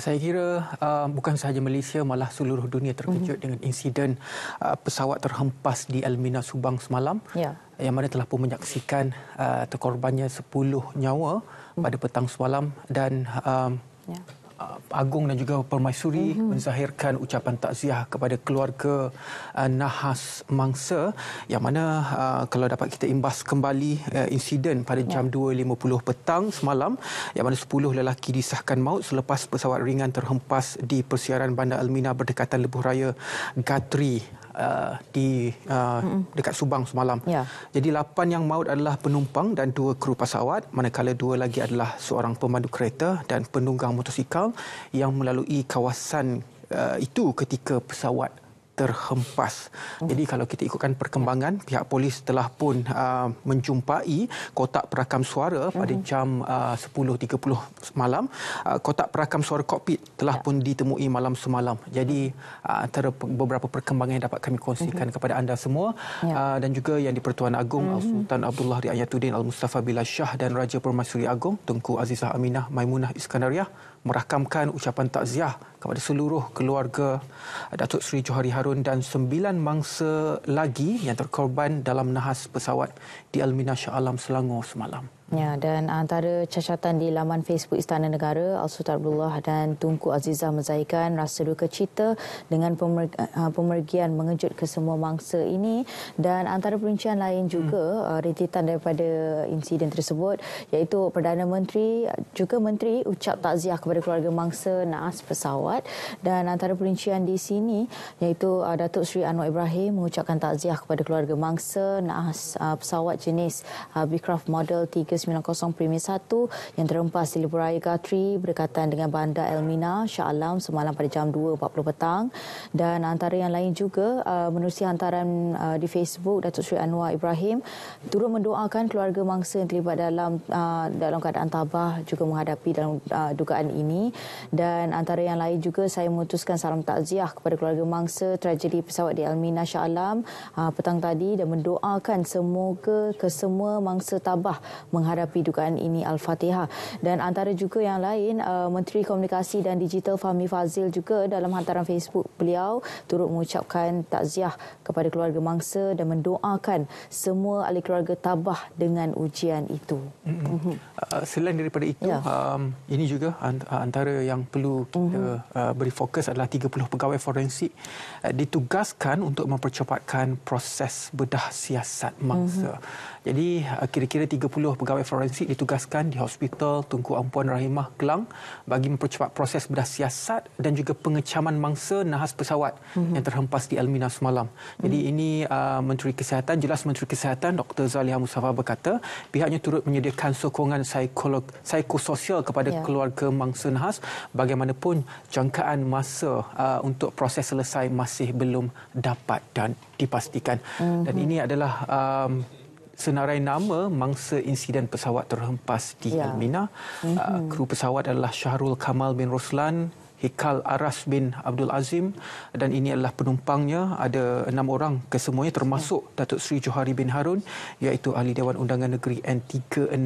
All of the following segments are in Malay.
Saya kira uh, bukan sahaja Malaysia malah seluruh dunia terkejut mm-hmm. dengan insiden uh, pesawat terhempas di Almina Subang semalam yeah. yang mana telah pun menyaksikan uh, terkorbannya 10 nyawa hmm pada petang semalam dan um, ya. Ah, Agung dan juga Permaisuri mm-hmm. menzahirkan ucapan takziah kepada keluarga uh, nahas mangsa yang mana uh, kalau dapat kita imbas kembali uh, insiden pada jam yeah. 2.50 petang semalam yang mana 10 lelaki disahkan maut selepas pesawat ringan terhempas di persiaran Bandar Almina berdekatan Lebuh Raya Gatri Uh, di uh, dekat Subang semalam. Ya. Jadi lapan yang maut adalah penumpang dan dua kru pesawat, manakala dua lagi adalah seorang pemandu kereta dan penunggang motosikal yang melalui kawasan uh, itu ketika pesawat terhempas. Hmm. Jadi kalau kita ikutkan perkembangan, pihak polis telah pun uh, menjumpai kotak perakam suara pada hmm. jam uh, 10.30 malam. Uh, kotak perakam suara kokpit telah ya. pun ditemui malam semalam. Jadi uh, antara beberapa perkembangan yang dapat kami kongsikan hmm. kepada anda semua ya. uh, dan juga yang di-Pertuan Agong Al-Sultan uh, Abdullah Riayatuddin Al-Mustafa Billah Shah dan Raja Permaisuri Agong Tengku Azizah Aminah Maimunah Iskandariah merakamkan ucapan takziah kepada seluruh keluarga uh, Datuk Seri Johari Harun. Harun dan sembilan mangsa lagi yang terkorban dalam nahas pesawat di Alminasya Alam Selangor semalam. Ya, dan antara cacatan di laman Facebook Istana Negara, Al-Sultan Abdullah dan Tunku Azizah menzahirkan rasa duka cita dengan eh, pemergian mengejut ke semua mangsa ini. Dan antara perincian lain juga, hmm. Eh, rintitan daripada insiden tersebut, iaitu Perdana Menteri, juga Menteri ucap takziah kepada keluarga mangsa naas pesawat. Dan antara perincian di sini, iaitu eh, Datuk Seri Anwar Ibrahim mengucapkan takziah kepada keluarga mangsa naas pesawat jenis Bicraft Model 3 1901 yang terhempas di Liburaya Gatri berdekatan dengan Bandar Elmina Shah Alam semalam pada jam 2.40 petang dan antara yang lain juga uh, menerusi hantaran uh, di Facebook Datuk Sri Anwar Ibrahim turut mendoakan keluarga mangsa yang terlibat dalam uh, dalam keadaan tabah juga menghadapi dalam dugaan ini dan antara yang lain juga saya memutuskan salam takziah kepada keluarga mangsa tragedi pesawat di Elmina Shah Alam petang tadi dan mendoakan semoga kesemua mangsa tabah menghadapi dugaan ini Al-Fatihah. Dan antara juga yang lain, uh, Menteri Komunikasi dan Digital Fahmi Fazil juga dalam hantaran Facebook beliau turut mengucapkan takziah kepada keluarga mangsa dan mendoakan semua ahli keluarga tabah dengan ujian itu. Mm-hmm. Uh, selain daripada itu, yeah. um, ini juga uh, antara yang perlu kita mm-hmm. uh, beri fokus adalah 30 pegawai forensik uh, ditugaskan untuk mempercepatkan proses bedah siasat mangsa. Mm-hmm. Jadi uh, kira-kira 30 pegawai pegawai forensik ditugaskan di Hospital Tunku Ampuan Rahimah Kelang bagi mempercepat proses bedah siasat dan juga pengecaman mangsa nahas pesawat mm-hmm. yang terhempas di Elmina semalam. Mm-hmm. Jadi mhm. ini uh, Menteri Kesihatan, jelas Menteri Kesihatan Dr. Zaliha Musafa berkata pihaknya turut menyediakan sokongan psikolog, psikososial kepada yeah. keluarga mangsa nahas bagaimanapun jangkaan masa uh, untuk proses selesai masih belum dapat dan dipastikan. Mm-hmm. Dan mhm. ini adalah... Um, senarai nama mangsa insiden pesawat terhempas di ya. Mina. Mm-hmm. Uh, ah, kru pesawat adalah Syahrul Kamal bin Roslan, Hikal Aras bin Abdul Azim dan ini adalah penumpangnya. Ada enam orang kesemuanya termasuk ya. Datuk Seri Johari bin Harun iaitu Ahli Dewan Undangan Negeri N36.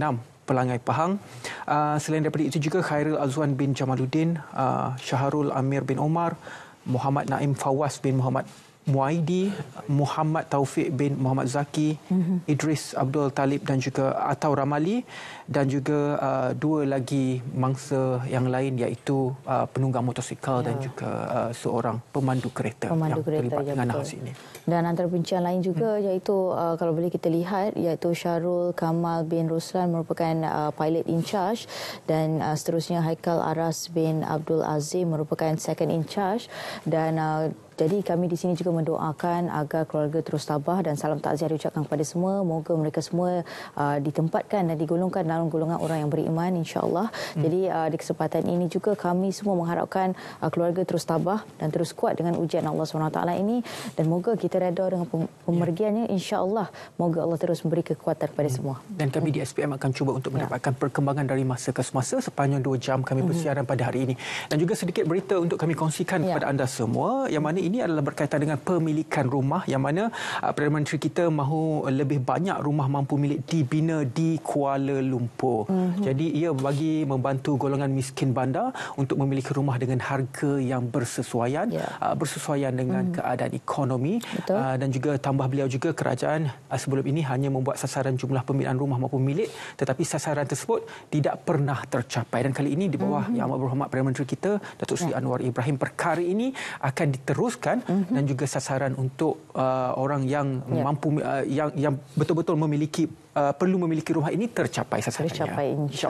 Pelangai Pahang. Ah, selain daripada itu juga Khairul Azwan bin Jamaluddin, uh, ah, Syaharul Amir bin Omar, Muhammad Naim Fawaz bin Muhammad Muaidi, Muhammad Taufik bin Muhammad Zaki, mm-hmm. Idris Abdul Talib dan juga Atau Ramali dan juga uh, dua lagi mangsa yang lain iaitu uh, penunggang motosikal ya. dan juga uh, seorang pemandu kereta pemandu yang kereta, terlibat ya, dengan hal ini. Dan antara bincang lain juga hmm. iaitu uh, kalau boleh kita lihat iaitu Syarul Kamal bin Ruslan merupakan uh, pilot in charge dan uh, seterusnya Haikal Aras bin Abdul Azim merupakan second in charge dan uh, jadi kami di sini juga mendoakan agar keluarga terus tabah dan salam takziah diucapkan kepada semua. Moga mereka semua uh, ditempatkan dan digolongkan dalam golongan orang yang beriman insya-Allah. Hmm. Jadi uh, di kesempatan ini juga kami semua mengharapkan uh, keluarga terus tabah dan terus kuat dengan ujian Allah SWT ini dan moga kita reda dengan pemergiannya ya. insya-Allah. Moga Allah terus memberi kekuatan kepada hmm. semua. Dan kami di SPM akan cuba untuk ya. mendapatkan perkembangan dari masa ke semasa sepanjang 2 jam kami hmm. bersiaran hmm. pada hari ini. Dan juga sedikit berita untuk kami kongsikan ya. kepada anda semua yang mana ini adalah berkaitan dengan pemilikan rumah yang mana uh, Perdana Menteri kita mahu lebih banyak rumah mampu milik dibina di Kuala Lumpur. Mm-hmm. Jadi ia bagi membantu golongan miskin bandar untuk memiliki rumah dengan harga yang bersesuaian yeah. uh, bersesuaian dengan mm-hmm. keadaan ekonomi uh, dan juga tambah beliau juga kerajaan uh, sebelum ini hanya membuat sasaran jumlah pemilikan rumah mampu milik tetapi sasaran tersebut tidak pernah tercapai dan kali ini di bawah mm-hmm. Yang Amat Berhormat Perdana Menteri kita Datuk Seri yeah. Anwar Ibrahim perkara ini akan diterus teruskan mm-hmm. dan juga sasaran untuk uh, orang yang yeah. mampu uh, yang yang betul-betul memiliki Uh, perlu memiliki rumah ini tercapai sasarannya. Tercapai insya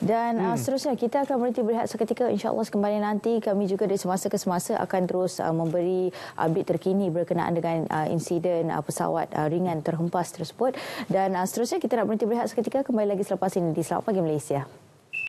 Dan uh, hmm. uh, seterusnya kita akan berhenti berehat seketika insyaallah allah kembali nanti kami juga dari semasa ke semasa akan terus uh, memberi update terkini berkenaan dengan uh, insiden uh, pesawat uh, ringan terhempas tersebut. Dan uh, seterusnya kita nak berhenti berehat seketika kembali lagi selepas ini di Selamat Pagi Malaysia.